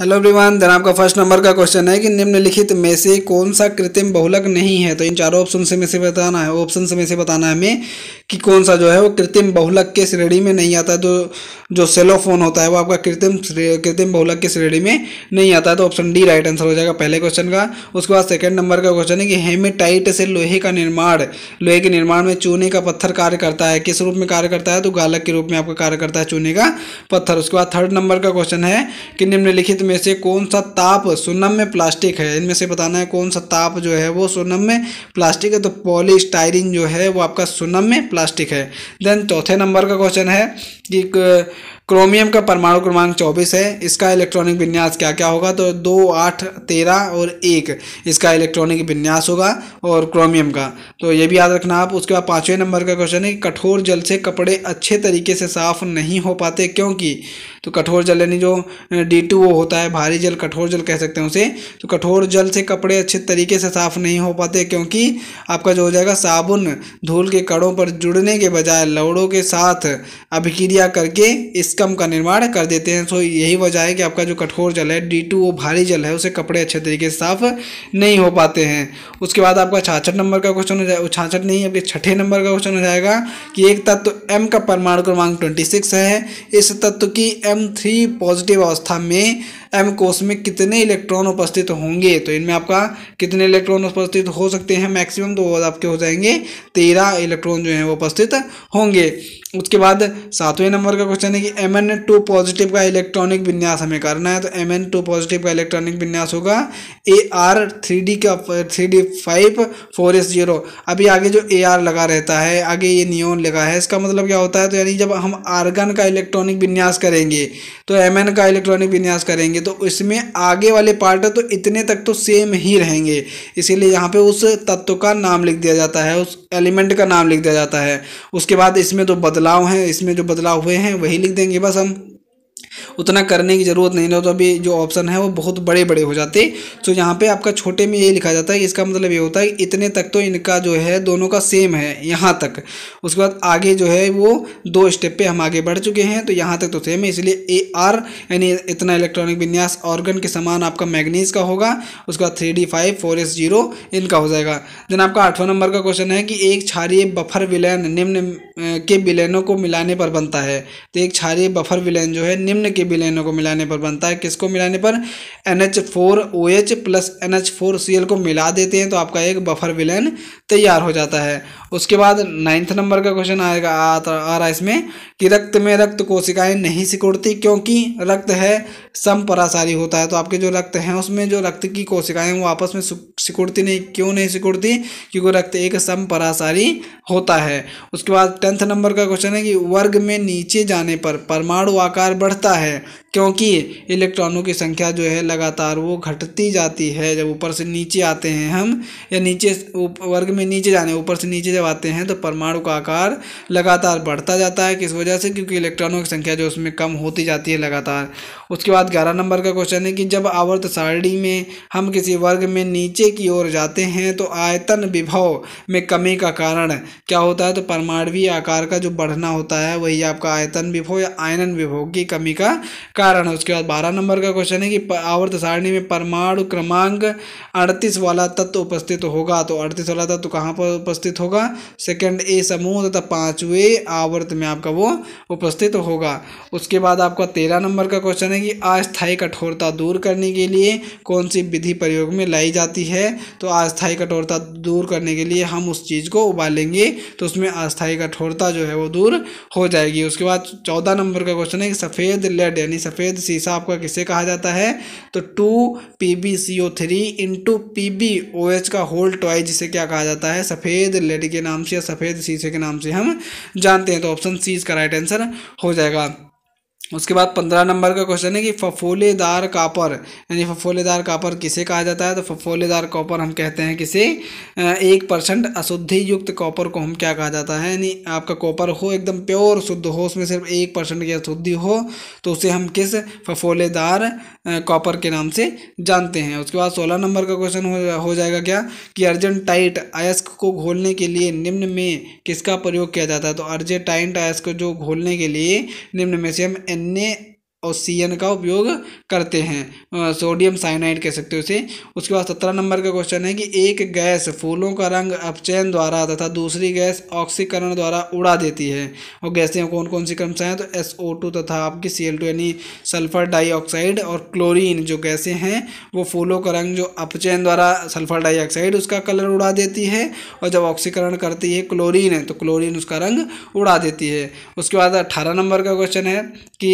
Hello everyone then आपका first number का question है कि निम्नलिखित में से कौन सा कृत्रिम बहुलक नहीं है तो इन चारों ऑप्शन से में से बताना है ऑप्शन से में से बताना है हमें कि कौन सा जो है वो कृत्रिम बहुलक के श्रेणी में नहीं आता तो जो सेलोफोन होता है वो आपका कृत्रिम कृत्रिम बहुलक की श्रेणी में नहीं आता तो ऑप्शन डी राइट आंसर हो जाएगा पहले क्वेश्चन का उसके बाद सेकेंड नंबर का क्वेश्चन है कि हेमेटाइट से लोहे का निर्माण लोहे के निर्माण में चूने का पत्थर कार्य करता है किस रूप में कार्य करता है तो गालक के रूप में आपका कार्य करता है चूने का पत्थर उसके बाद थर्ड नंबर का क्वेश्चन है कि निम्नलिखित में से कौन सा ताप सुनम में प्लास्टिक है इनमें से बताना है कौन सा ताप जो है वो सुनम में प्लास्टिक है तो पॉलीस्टायरिन जो है वो आपका सुनम में प्लास्टिक है देन चौथे नंबर का क्वेश्चन है कि क्रोमियम का परमाणु क्रमांक 24 है इसका इलेक्ट्रॉनिक विन्यास क्या क्या होगा तो दो आठ तेरह और एक इसका इलेक्ट्रॉनिक विन्यास होगा और क्रोमियम का तो ये भी याद रखना आप उसके बाद पाँचवें नंबर का क्वेश्चन है कठोर जल से कपड़े अच्छे तरीके से साफ नहीं हो पाते क्योंकि तो कठोर जल यानी जो डी होता है भारी जल कठोर जल कह सकते हैं उसे तो कठोर जल से कपड़े अच्छे तरीके से साफ नहीं हो पाते क्योंकि आपका जो हो जाएगा साबुन धूल के कड़ों पर जुड़ने के बजाय लवड़ों के साथ अभिक्रिया प्रक्रिया करके इस कम का निर्माण कर देते हैं सो यही वजह है कि आपका जो कठोर जल है डी टू वो भारी जल है उसे कपड़े अच्छे तरीके से साफ नहीं हो पाते हैं उसके बाद आपका छाछठ नंबर का क्वेश्चन हो जाए छाछठ नहीं आपके छठे नंबर का क्वेश्चन हो जाएगा कि एक तत्व एम का परमाणु क्रमांक ट्वेंटी सिक्स है इस तत्व की एम थ्री पॉजिटिव अवस्था में एम कोष में कितने इलेक्ट्रॉन उपस्थित होंगे तो इनमें आपका कितने इलेक्ट्रॉन उपस्थित हो सकते हैं मैक्सिमम तो आपके हो जाएंगे तेरह इलेक्ट्रॉन जो है वो उपस्थित होंगे उसके बाद सातवें नंबर का क्वेश्चन है कि एम एन टू पॉजिटिव का इलेक्ट्रॉनिक विन्यास हमें करना है तो एम एन टू पॉजिटिव का इलेक्ट्रॉनिक विन्यास होगा ए आर थ्री डी का three D five four S zero अभी आगे जो ए आर लगा रहता है आगे ये नियोन लगा है इसका मतलब क्या होता है तो यानी जब हम आर्गन का इलेक्ट्रॉनिक विन्यास करेंगे तो एम एन का इलेक्ट्रॉनिक विन्यास करेंगे तो इसमें आगे वाले पार्ट तो इतने तक तो सेम ही रहेंगे इसीलिए यहाँ पर उस तत्व का नाम लिख दिया जाता है उस एलिमेंट का नाम लिख दिया जाता है उसके बाद इसमें जो बदलाव हैं इसमें जो बदलाव हुए हैं वही लिख देंगे बस हम उतना करने की ज़रूरत नहीं है तो अभी जो ऑप्शन है वो बहुत बड़े बड़े हो जाते तो यहाँ पे आपका छोटे में ये लिखा जाता है इसका मतलब ये होता है इतने तक तो इनका जो है दोनों का सेम है यहाँ तक उसके बाद आगे जो है वो दो स्टेप पे हम आगे बढ़ चुके हैं तो यहाँ तक तो सेम है इसलिए ए आर यानी इतना इलेक्ट्रॉनिक विन्यास ऑर्गन के समान आपका मैगनीज का होगा उसके बाद three D five four S zero इनका हो जाएगा देन आपका आठवां नंबर का क्वेश्चन है कि एक क्षारीय बफर विलयन निम्न के विलयनों को मिलाने पर बनता है तो एक क्षारीय बफर विलयन जो है निम्न के विलयनों को मिलाने पर बनता है किसको मिलाने पर N H four O H plus N H four C L को मिला देते हैं तो आपका एक बफर विलयन तैयार हो जाता है उसके बाद नाइन्थ नंबर का क्वेश्चन आएगा आ, रहा है इसमें कि रक्त में रक्त कोशिकाएं नहीं सिकुड़ती क्योंकि रक्त है समपरासारी होता है तो आपके जो रक्त हैं उसमें जो रक्त की कोशिकाएं वो आपस में सिकुड़ती नहीं क्यों नहीं सिकुड़ती क्योंकि रक्त एक समपरासारी होता है उसके बाद टेंथ नंबर का क्वेश्चन है कि वर्ग में नीचे जाने पर परमाणु आकार बढ़ता है क्योंकि इलेक्ट्रॉनों की संख्या जो है लगातार वो घटती जाती है जब ऊपर से नीचे आते हैं हम या नीचे वर्ग में नीचे जाने ऊपर से नीचे जब आते हैं तो परमाणु का आकार लगातार बढ़ता जाता है किस वजह से क्योंकि इलेक्ट्रॉनों की संख्या जो उसमें कम होती जाती है लगातार उसके बाद ग्यारह नंबर का क्वेश्चन है कि जब आवर्त सारणी में हम किसी वर्ग में नीचे की ओर जाते हैं तो आयतन विभव में कमी का कारण क्या होता है तो परमाणु आकार का जो बढ़ना होता है वही आपका आयतन विभव या आयनन विभव की कमी का कारण है उसके बाद बारह नंबर का क्वेश्चन है कि आवर्त सारणी में परमाणु क्रमांक अड़तीस वाला तत्व उपस्थित होगा तो अड़तीस वाला तत्व कहाँ पर उपस्थित होगा सेकंड ए समूह तथा पाँचवें आवर्त में आपका वो उपस्थित होगा उसके बाद आपका तेरह नंबर का क्वेश्चन है कि अस्थायी कठोरता दूर करने के लिए कौन सी विधि प्रयोग में लाई जाती है तो अस्थायी कठोरता दूर करने के लिए हम उस चीज़ को उबालेंगे तो उसमें अस्थायी कठोरता जो है वो दूर हो जाएगी उसके बाद चौदह नंबर का क्वेश्चन है कि सफ़ेद लेड यानी सफ़ेद शीशा आपका किसे कहा जाता है तो two P B C O three into P B O H का होल टॉय जिसे क्या कहा जाता है सफ़ेद लेडी के नाम से या सफ़ेद शीशे के नाम से हम जानते हैं तो ऑप्शन सी इसका राइट आंसर हो जाएगा उसके बाद पंद्रह नंबर का क्वेश्चन है कि फफोलेदार कापर यानी फफोलेदार कापर किसे कहा जाता है तो फफोलेदार कॉपर हम कहते हैं किसे एक परसेंट अशुद्धि युक्त कॉपर को हम क्या कहा जाता है यानी आपका कॉपर हो एकदम प्योर शुद्ध हो उसमें सिर्फ एक परसेंट की अशुद्धि हो तो उसे हम किस फफोलेदार कॉपर के नाम से जानते हैं उसके बाद सोलह नंबर का क्वेश्चन हो, जाएगा क्या कि अर्जेंटाइट अयस्क को घोलने के लिए निम्न में किसका प्रयोग किया जाता है तो अर्जेंटाइट अयस्क जो घोलने के लिए निम्न में से हम Knit. और सी एन का उपयोग करते हैं सोडियम साइनाइड कह सकते हो उसे उसके बाद सत्रह नंबर का क्वेश्चन है कि एक गैस फूलों का रंग अपचयन द्वारा तथा दूसरी गैस ऑक्सीकरण द्वारा उड़ा देती है और गैसें कौन कौन सी क्रमशः हैं तो एस ओ टू तथा आपकी सी एल टू यानी सल्फर डाइऑक्साइड और क्लोरीन जो गैसें हैं वो फूलों का रंग जो अपचयन द्वारा सल्फर डाइऑक्साइड उसका कलर उड़ा देती है और जब ऑक्सीकरण करती है क्लोरीन तो क्लोरीन उसका रंग उड़ा देती है उसके बाद अट्ठारह नंबर का क्वेश्चन है कि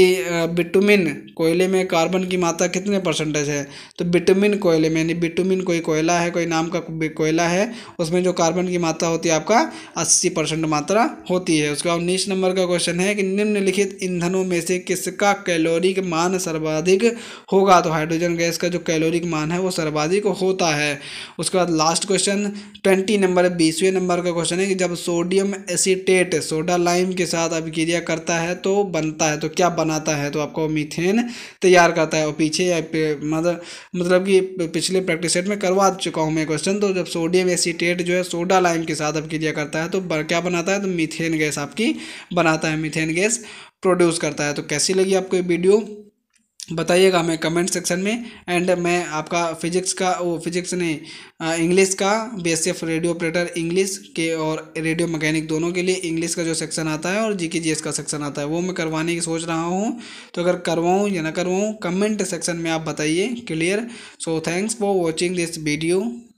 बिटुमिन कोयले में कार्बन की मात्रा कितने परसेंटेज है तो बिटुमिन कोयले में यानी बिटुमिन कोई कोयला है कोई नाम का कोयला है उसमें जो कार्बन की मात्रा होती है आपका अस्सी परसेंट मात्रा होती है उसके बाद उन्नीस नंबर का क्वेश्चन है कि निम्नलिखित ईंधनों में से किसका कैलोरिक मान सर्वाधिक होगा तो हाइड्रोजन गैस का जो कैलोरिक मान है वो सर्वाधिक होता है उसके बाद लास्ट क्वेश्चन ट्वेंटी नंबर बीसवें नंबर का क्वेश्चन है कि जब सोडियम एसीटेट सोडा लाइम के साथ अभिक्रिया करता है तो बनता है तो क्या बनाता है तो आपको मिथेन मीथेन तैयार करता है और पीछे मतलब मतलब कि पिछले प्रैक्टिस सेट में करवा चुका हूँ मैं क्वेश्चन तो जब सोडियम एसीटेट जो है सोडा लाइम के साथ आपके लिए करता है तो क्या बनाता है तो मीथेन गैस आपकी बनाता है मीथेन गैस प्रोड्यूस करता है तो कैसी लगी आपको ये वीडियो बताइएगा हमें कमेंट सेक्शन में एंड मैं आपका फिजिक्स का वो फिजिक्स ने इंग्लिश का बीएसएफ रेडियो ऑपरेटर इंग्लिश के और रेडियो मैकेनिक दोनों के लिए इंग्लिश का जो सेक्शन आता है और जीके जीएस का सेक्शन आता है वो मैं करवाने की सोच रहा हूँ तो अगर करवाऊँ या ना करवाऊँ कमेंट सेक्शन में आप बताइए clear so thanks for watching this video